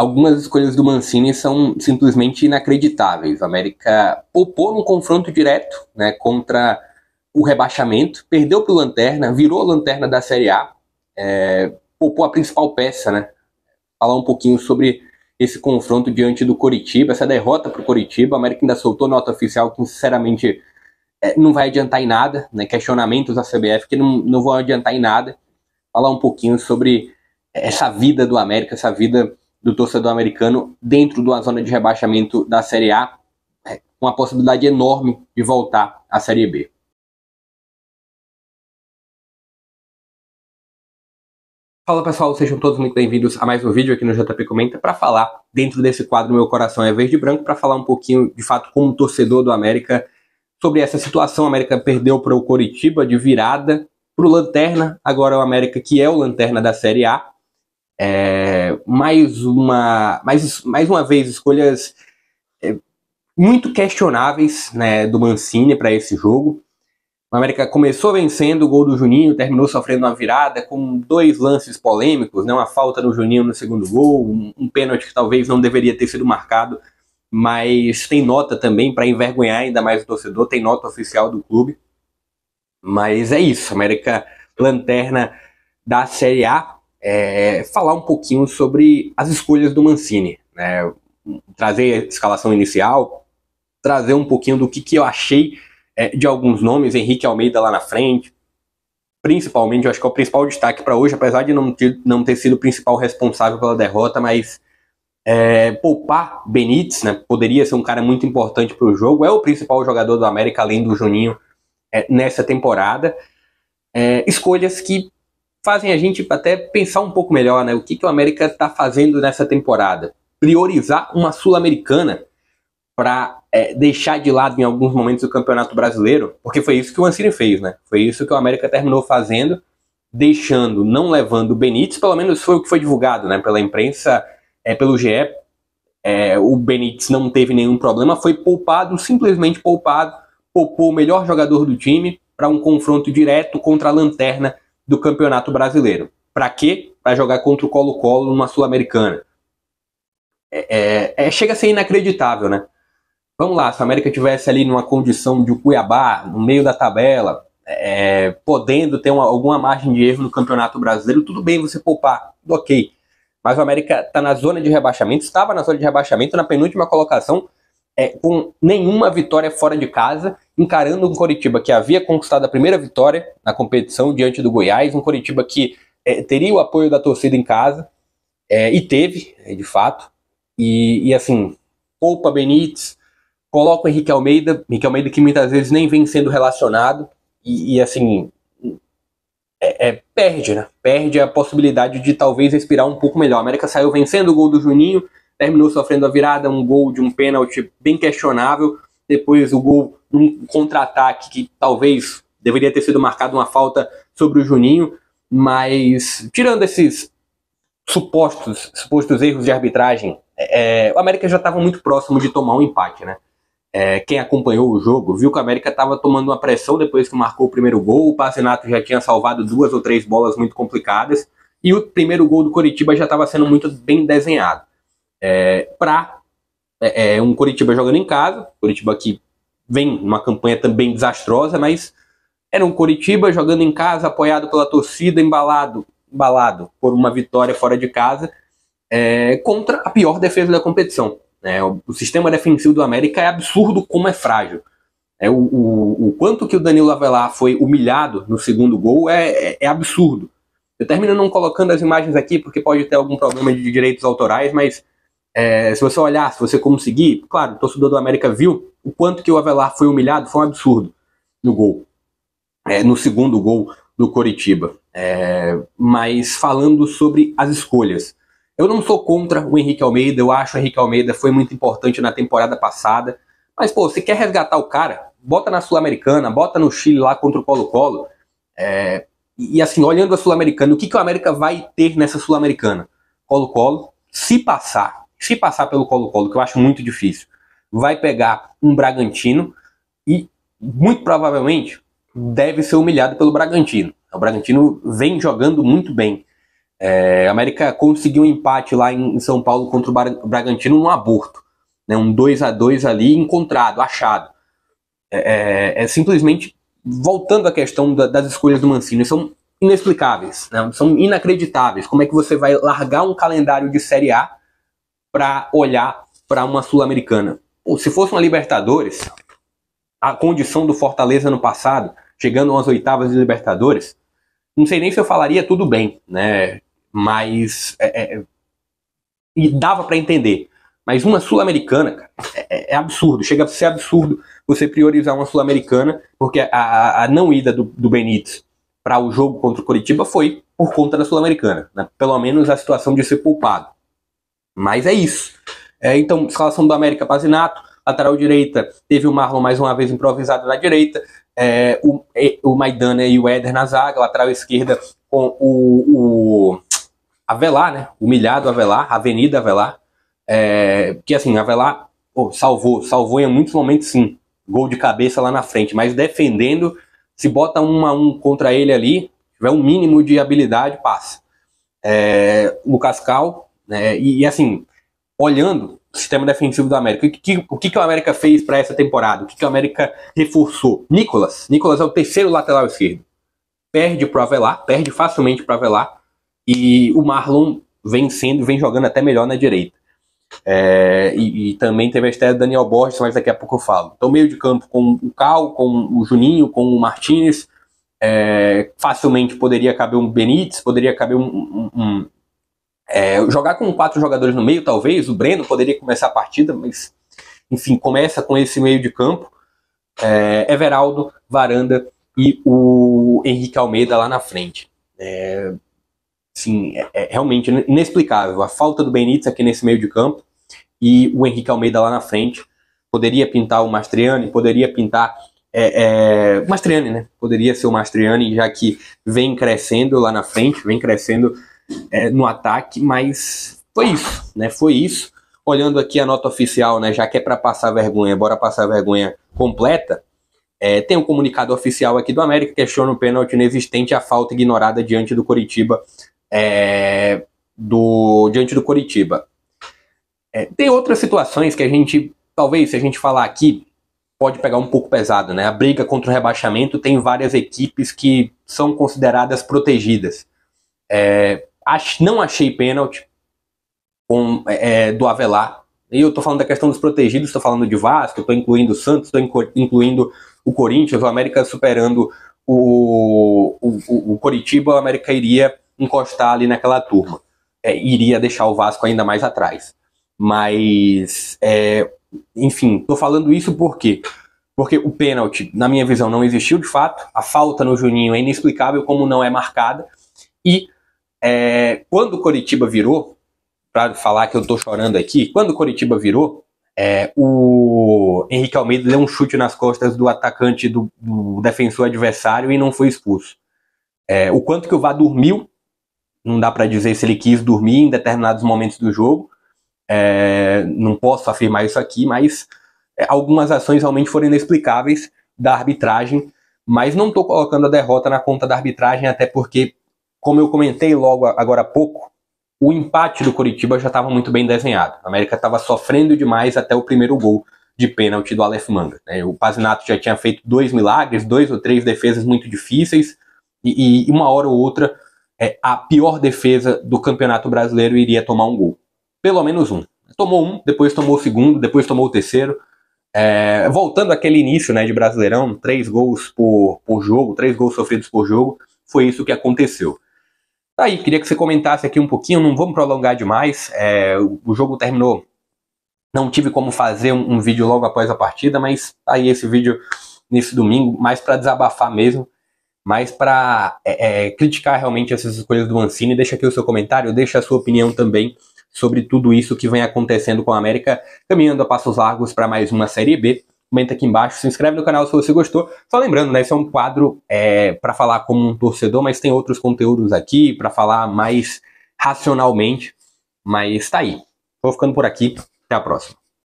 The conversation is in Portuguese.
algumas escolhas do Mancini são simplesmente inacreditáveis. O América poupou um confronto direto né, contra o rebaixamento, perdeu para o Lanterna, virou a Lanterna da Série A, é, poupou a principal peça. Né? Falar um pouquinho sobre esse confronto diante do Coritiba, essa derrota para o Coritiba. A América ainda soltou nota oficial que, sinceramente, é, não vai adiantar em nada, né? questionamentos da CBF que não, não vão adiantar em nada. Falar um pouquinho sobre essa vida do América, essa vida do torcedor americano dentro de uma zona de rebaixamento da Série A, é, com a possibilidade enorme de voltar à Série B. Fala pessoal, sejam todos muito bem-vindos a mais um vídeo aqui no JP Comenta para falar dentro desse quadro Meu Coração é Verde e Branco para falar um pouquinho de fato como torcedor do América sobre essa situação. O América perdeu para o Coritiba de virada, para o Lanterna, agora o América que é o Lanterna da Série A é, mais, uma, mais, mais uma vez, escolhas é, muito questionáveis né, do Mancini para esse jogo. O América começou vencendo o gol do Juninho, terminou sofrendo uma virada com dois lances polêmicos, né? uma falta no Juninho no segundo gol, um, um pênalti que talvez não deveria ter sido marcado, mas tem nota também para envergonhar ainda mais o torcedor, tem nota oficial do clube. Mas é isso, América Lanterna da Série A é, falar um pouquinho sobre as escolhas do Mancini, né? trazer a escalação inicial, trazer um pouquinho do que, que eu achei é, de alguns nomes, Henrique Almeida lá na frente, principalmente, eu acho que é o principal destaque para hoje, apesar de não ter, não ter sido o principal responsável pela derrota, mas é, poupar Benítez, né, poderia ser um cara muito importante para o jogo, é o principal jogador do América, além do Juninho, é, nessa temporada. É, escolhas que fazem a gente até pensar um pouco melhor, né? O que, que o América está fazendo nessa temporada? Priorizar uma Sul-Americana para é, deixar de lado em alguns momentos o Campeonato Brasileiro, porque foi isso que o Ancini fez, né? Foi isso que o América terminou fazendo, deixando, não levando o Benítez, pelo menos foi o que foi divulgado, né? Pela imprensa, é, pelo GE, é, o Benítez não teve nenhum problema, foi poupado, simplesmente poupado, poupou o melhor jogador do time para um confronto direto contra a lanterna do Campeonato Brasileiro. Para quê? Para jogar contra o Colo-Colo numa Sul-Americana. É, é, é, chega a ser inacreditável, né? Vamos lá, se a América tivesse ali numa condição de Cuiabá, no meio da tabela, é, podendo ter uma, alguma margem de erro no Campeonato Brasileiro, tudo bem você poupar, tudo ok. Mas o América está na zona de rebaixamento, estava na zona de rebaixamento, na penúltima colocação, é, com nenhuma vitória fora de casa, encarando um Coritiba que havia conquistado a primeira vitória na competição diante do Goiás, um Coritiba que é, teria o apoio da torcida em casa, é, e teve, é, de fato, e, e, assim, poupa Benítez, coloca o Henrique Almeida, Henrique Almeida que muitas vezes nem vem sendo relacionado, e, e assim, é, é, perde, né? Perde a possibilidade de talvez respirar um pouco melhor. A América saiu vencendo o gol do Juninho, terminou sofrendo a virada, um gol de um pênalti bem questionável, depois o gol num contra-ataque que talvez deveria ter sido marcado uma falta sobre o Juninho, mas tirando esses supostos, supostos erros de arbitragem, é, é o América já estava muito próximo de tomar um empate, né? É, quem acompanhou o jogo viu que o América estava tomando uma pressão depois que marcou o primeiro gol. O Pazinato já tinha salvado duas ou três bolas muito complicadas. E o primeiro gol do Coritiba já estava sendo muito bem desenhado é, para é, é, um Curitiba jogando em casa, Curitiba que vem numa campanha também desastrosa, mas era um Curitiba jogando em casa, apoiado pela torcida, embalado, embalado por uma vitória fora de casa, é, contra a pior defesa da competição. É, o, o, sistema defensivo do América é absurdo como é frágil. É, o, o, o quanto que o Danilo Avelar foi humilhado no segundo gol é, é, é absurdo. Eu termino não colocando as imagens aqui porque pode ter algum problema de direitos autorais, mas é, se você olhar, se você conseguir, claro, o torcedor do América viu o quanto que o Avelar foi humilhado, foi um absurdo no gol, é, no segundo gol do Coritiba. É, mas falando sobre as escolhas, eu não sou contra o Henrique Almeida, eu acho o Henrique Almeida foi muito importante na temporada passada, mas pô, você quer resgatar o cara, bota na Sul-Americana, bota no Chile lá contra o Colo-Colo, é, e assim, olhando a Sul-Americana, o que, que o América vai ter nessa Sul-Americana? Colo-Colo, se passar, se passar pelo Colo-Colo, que eu acho muito difícil, vai pegar um Bragantino e muito provavelmente deve ser humilhado pelo Bragantino. O Bragantino vem jogando muito bem. É, a América conseguiu um empate lá em São Paulo contra o Bragantino, num aborto. Né, um 2 a 2 ali encontrado, achado. É, é, é simplesmente voltando à questão da, das escolhas do Mancini, são inexplicáveis, né, são inacreditáveis. Como é que você vai largar um calendário de Série A para olhar para uma Sul-Americana. Se fosse uma Libertadores, a condição do Fortaleza no passado, chegando às oitavas de Libertadores, não sei nem se eu falaria tudo bem, né? Mas é, é, e dava para entender. Mas uma sul-americana, cara, é, é, é, absurdo. Chega a ser absurdo você priorizar uma sul-americana, porque a, a, não ida do, do Benítez para o jogo contra o Curitiba foi por conta da sul-americana, né? Pelo menos a situação de ser poupado. Mas é isso. É, então, escalação do América Pazinato, lateral direita, teve o Marlon mais uma vez improvisado na direita, é, o, é, o Maidana e o Éder na zaga, lateral esquerda com o, o Avelar, né? Humilhado Avelar, Avenida Avelar, é, que assim, Avelar oh, salvou, salvou em muitos momentos sim, gol de cabeça lá na frente, mas defendendo, se bota um a um contra ele ali, tiver um mínimo de habilidade, passa. É, Lucas Cal, né? E, e, assim, olhando o sistema defensivo do América, o que, o que, o América fez para essa temporada? O que, que o América reforçou? Nicolas. Nicolas é o terceiro lateral esquerdo. Perde para Avelar, perde facilmente para Avelar. E o Marlon vem sendo, vem jogando até melhor na direita. É, e, e, também teve a estreia do Daniel Borges, mas daqui a pouco eu falo. Então, meio de campo com o Cal, com o Juninho, com o Martinez. É, facilmente poderia caber um Benítez, poderia caber um, um, é, jogar com quatro jogadores no meio, talvez, o Breno poderia começar a partida, mas enfim, começa com esse meio de campo. É, Everaldo, Varanda e o Henrique Almeida lá na frente. É, sim, é, é, realmente inexplicável a falta do Benítez aqui nesse meio de campo e o Henrique Almeida lá na frente. Poderia pintar o Mastriani, poderia pintar é, é, Mastriani, né? Poderia ser o Mastriani, já que vem crescendo lá na frente, vem crescendo é, no ataque, mas foi isso, né? Foi isso. Olhando aqui a nota oficial, né? Já que é para passar vergonha, bora passar vergonha completa. É, tem um comunicado oficial aqui do América que questiona o pênalti inexistente a falta ignorada diante do Coritiba. É, do, diante do Coritiba. É, tem outras situações que a gente, talvez, se a gente falar aqui, pode pegar um pouco pesado, né? A briga contra o rebaixamento tem várias equipes que são consideradas protegidas. É, Ach, não achei pênalti com, é, é, do Avelar. E eu tô falando da questão dos protegidos, estou falando de Vasco, tô incluindo o Santos, tô incluindo o Corinthians, o América superando o, o, o Coritiba, o América iria encostar ali naquela turma. É, iria deixar o Vasco ainda mais atrás. Mas, é, enfim, tô falando isso porque porque o pênalti, na minha visão, não existiu de fato. A falta no Juninho é inexplicável como não é marcada. E é, quando o Coritiba virou, para falar que eu estou chorando aqui, quando o Coritiba virou, é, o Henrique Almeida deu um chute nas costas do atacante do, do defensor adversário e não foi expulso. É, o quanto que o Vá dormiu, não dá para dizer se ele quis dormir em determinados momentos do jogo. É, não posso afirmar isso aqui, mas é, algumas ações realmente foram inexplicáveis da arbitragem. Mas não estou colocando a derrota na conta da arbitragem, até porque como eu comentei logo agora há pouco, o empate do Curitiba já estava muito bem desenhado. A América estava sofrendo demais até o primeiro gol de pênalti do Aleph Manga. Né? O Pazinato já tinha feito dois milagres, dois ou três defesas muito difíceis, e, e uma hora ou outra é, a pior defesa do Campeonato Brasileiro iria tomar um gol. Pelo menos um. Tomou um, depois tomou o segundo, depois tomou o terceiro. É, voltando àquele início né, de Brasileirão, três gols por, por jogo, três gols sofridos por jogo, foi isso que aconteceu. Tá aí, queria que você comentasse aqui um pouquinho, não vamos prolongar demais. É, o jogo terminou. Não tive como fazer um, um, vídeo logo após a partida, mas tá aí esse vídeo nesse domingo, mais para desabafar mesmo, mais para é, é, criticar realmente essas escolhas do Mancini. Deixa aqui o seu comentário, deixa a sua opinião também sobre tudo isso que vem acontecendo com a América, caminhando a passos largos para mais uma Série B comenta aqui embaixo, se inscreve no canal se você gostou. Só lembrando, né, esse é um quadro é, para falar como um torcedor, mas tem outros conteúdos aqui para falar mais racionalmente, mas tá aí. Vou ficando por aqui, até a próxima.